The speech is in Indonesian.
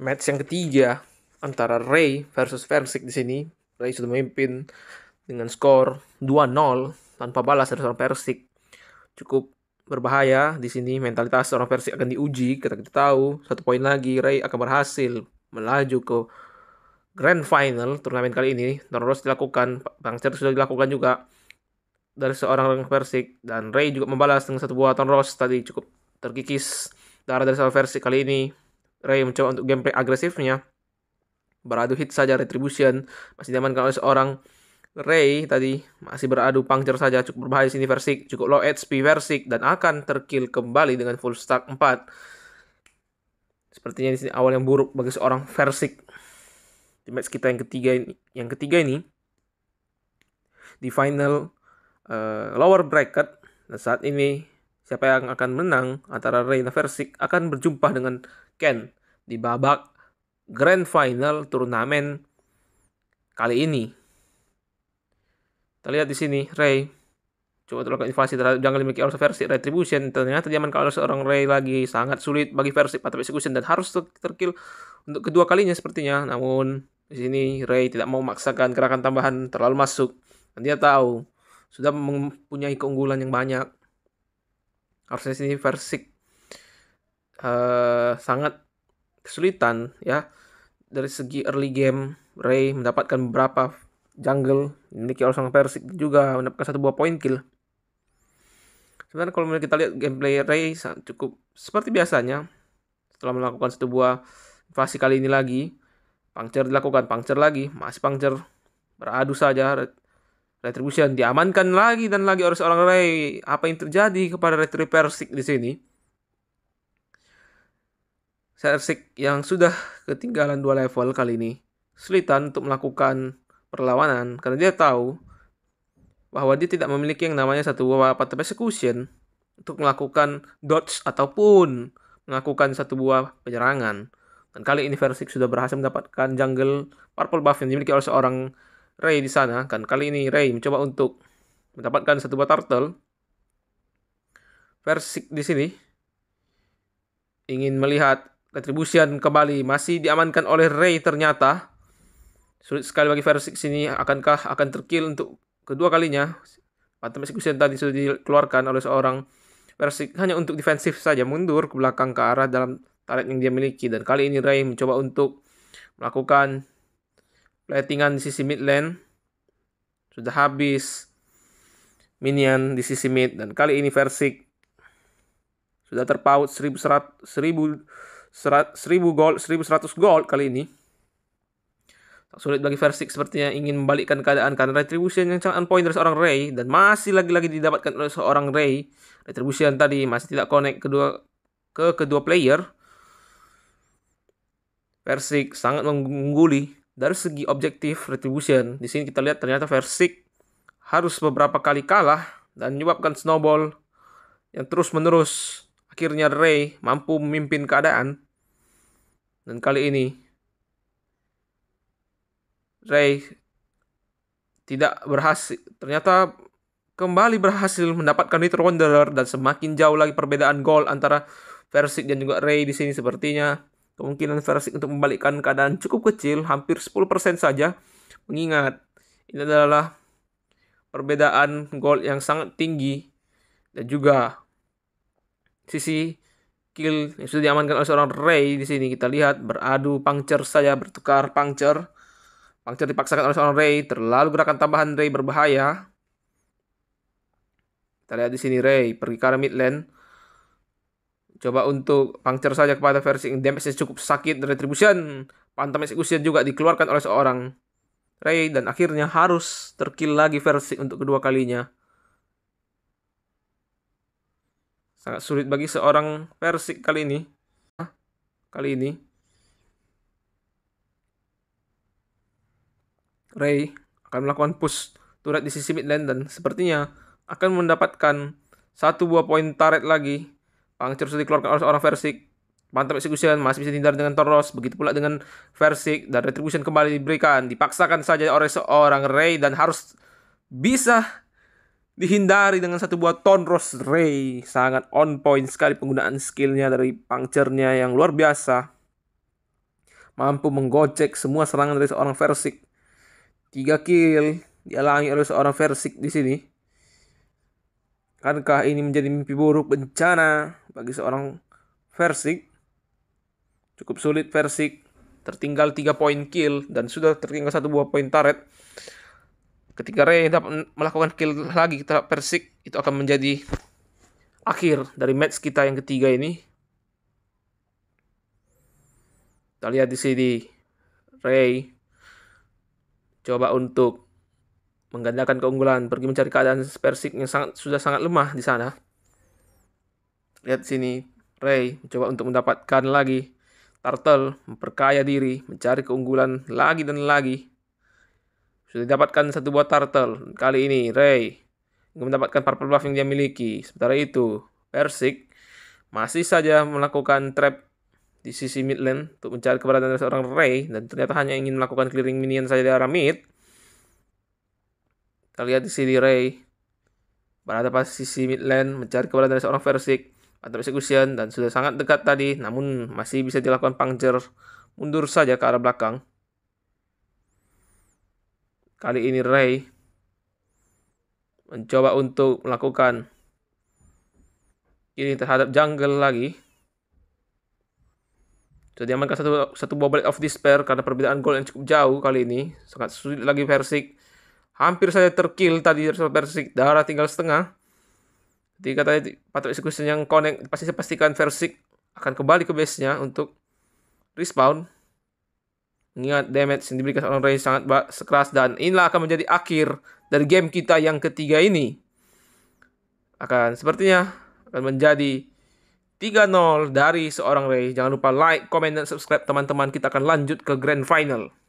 match yang ketiga antara Ray versus Versic di sini. Ray sudah memimpin dengan skor 2-0 tanpa balas dari seorang Persik. Cukup berbahaya di sini mentalitas seorang Persik akan diuji kita kita tahu satu poin lagi Ray akan berhasil melaju ke grand final turnamen kali ini terus dilakukan Bangcer sudah dilakukan juga dari seorang Persik dan Ray juga membalas dengan satu buah Ross tadi cukup terkikis darah dari seorang Persik kali ini Ray mencoba untuk gameplay agresifnya, beradu hit saja retribution, masih diamankan oleh seorang Ray tadi masih beradu puncture saja cukup berbahaya sini Versik cukup low HP Versik dan akan terkill kembali dengan full stack 4. Sepertinya di sini awal yang buruk bagi seorang Versik. Di match kita yang ketiga ini, yang ketiga ini di final uh, lower bracket dan saat ini siapa yang akan menang antara Ray dan Versik akan berjumpa dengan Ken di babak Grand Final turnamen kali ini. Kita lihat di sini, Ray coba terlakukan invasi terhadap jungle milik also versi retribution ternyata zaman kalau seorang Ray lagi sangat sulit bagi versi atau execution dan harus terkill untuk kedua kalinya sepertinya namun di sini Ray tidak mau memaksakan gerakan tambahan terlalu masuk dan dia tahu sudah mempunyai keunggulan yang banyak harusnya sini versi uh, eh, sangat kesulitan ya dari segi early game Ray mendapatkan beberapa jungle memiliki orang Persik juga mendapatkan satu buah point kill sebenarnya kalau kita lihat gameplay Ray cukup seperti biasanya setelah melakukan satu buah invasi kali ini lagi pangcer dilakukan pangcer lagi masih pangcer beradu saja retribution diamankan lagi dan lagi oleh seorang Ray apa yang terjadi kepada retribution Persik di sini Sersik yang sudah ketinggalan dua level kali ini sulitan untuk melakukan perlawanan karena dia tahu bahwa dia tidak memiliki yang namanya satu buah pattern execution untuk melakukan dodge ataupun melakukan satu buah penyerangan. Dan kali ini Versik sudah berhasil mendapatkan jungle purple buff yang dimiliki oleh seorang Ray di sana. Dan kali ini Ray mencoba untuk mendapatkan satu buah turtle. Versik di sini ingin melihat Retribution kembali masih diamankan oleh Ray ternyata. Sulit sekali bagi Six ini akankah akan terkill untuk kedua kalinya. Phantom Execution tadi sudah dikeluarkan oleh seorang Six. hanya untuk defensif saja mundur ke belakang ke arah dalam tarik yang dia miliki dan kali ini Ray mencoba untuk melakukan platingan di sisi mid lane sudah habis minion di sisi mid dan kali ini Six sudah terpaut 1100 1000 gol 1100 gol kali ini. Tak sulit bagi Versik sepertinya ingin membalikkan keadaan karena retribution yang sangat point dari seorang Ray dan masih lagi-lagi didapatkan oleh seorang Ray. Retribution tadi masih tidak connect kedua ke kedua player. Versik sangat mengungguli dari segi objektif retribution. Di sini kita lihat ternyata Versik harus beberapa kali kalah dan menyebabkan snowball yang terus-menerus Akhirnya Ray mampu memimpin keadaan. Dan kali ini Ray tidak berhasil ternyata kembali berhasil mendapatkan Little Wanderer dan semakin jauh lagi perbedaan gol antara Versik dan juga Ray di sini sepertinya kemungkinan Versik untuk membalikkan keadaan cukup kecil hampir 10% saja mengingat ini adalah perbedaan gol yang sangat tinggi dan juga sisi kill yang sudah diamankan oleh seorang Ray di sini kita lihat beradu puncture saja bertukar puncture puncture dipaksakan oleh seorang Ray terlalu gerakan tambahan Ray berbahaya kita lihat di sini Ray pergi ke arah mid lane coba untuk puncture saja kepada versi yang damage yang cukup sakit retribution pantam execution juga dikeluarkan oleh seorang Ray dan akhirnya harus terkill lagi versi untuk kedua kalinya Sangat sulit bagi seorang Persik kali ini. Hah? Kali ini. Ray akan melakukan push turret di sisi mid lane dan sepertinya akan mendapatkan satu buah poin turret lagi. Pangcer sudah dikeluarkan oleh seorang Versik. Mantap execution, masih bisa dihindar dengan Toros. Begitu pula dengan Versik dan retribution kembali diberikan. Dipaksakan saja oleh seorang Ray dan harus bisa dihindari dengan satu buah Tonros Ray. Sangat on point sekali penggunaan skillnya dari pangcernya yang luar biasa. Mampu menggocek semua serangan dari seorang Versik. tiga kill dialangi oleh seorang Versik di sini. Kankah ini menjadi mimpi buruk bencana bagi seorang Versik? Cukup sulit Versik tertinggal tiga poin kill dan sudah tertinggal satu buah poin turret. Ketika Ray dapat melakukan kill lagi kita Persik, itu akan menjadi akhir dari match kita yang ketiga ini. Kita lihat di sini Ray coba untuk menggandakan keunggulan, pergi mencari keadaan Persik yang sangat, sudah sangat lemah di sana. Lihat sini, Ray coba untuk mendapatkan lagi Turtle, memperkaya diri, mencari keunggulan lagi dan lagi. Sudah dapatkan satu buah turtle kali ini, Ray. Mendapatkan purple buff yang dia miliki. Sementara itu, Persik masih saja melakukan trap di sisi mid lane untuk mencari keberadaan dari seorang Ray dan ternyata hanya ingin melakukan clearing minion saja di arah mid. Kita lihat di sini Ray berada pada sisi mid lane mencari keberadaan dari seorang Persik atau execution dan sudah sangat dekat tadi namun masih bisa dilakukan puncture mundur saja ke arah belakang. Kali ini Ray mencoba untuk melakukan ini terhadap jungle lagi. Sudah diamankan satu, satu bola of despair karena perbedaan gol yang cukup jauh kali ini. Sangat sulit lagi Persik. Hampir saja terkill tadi Persik. Darah tinggal setengah. Ketika tadi patut eksekusi yang connect, pasti saya pastikan Persik akan kembali ke base-nya untuk respawn. Mengingat damage yang diberikan oleh Reigns sangat sekeras dan inilah akan menjadi akhir dari game kita yang ketiga ini. Akan sepertinya akan menjadi 3-0 dari seorang Ray Jangan lupa like, comment, dan subscribe teman-teman. Kita akan lanjut ke grand final.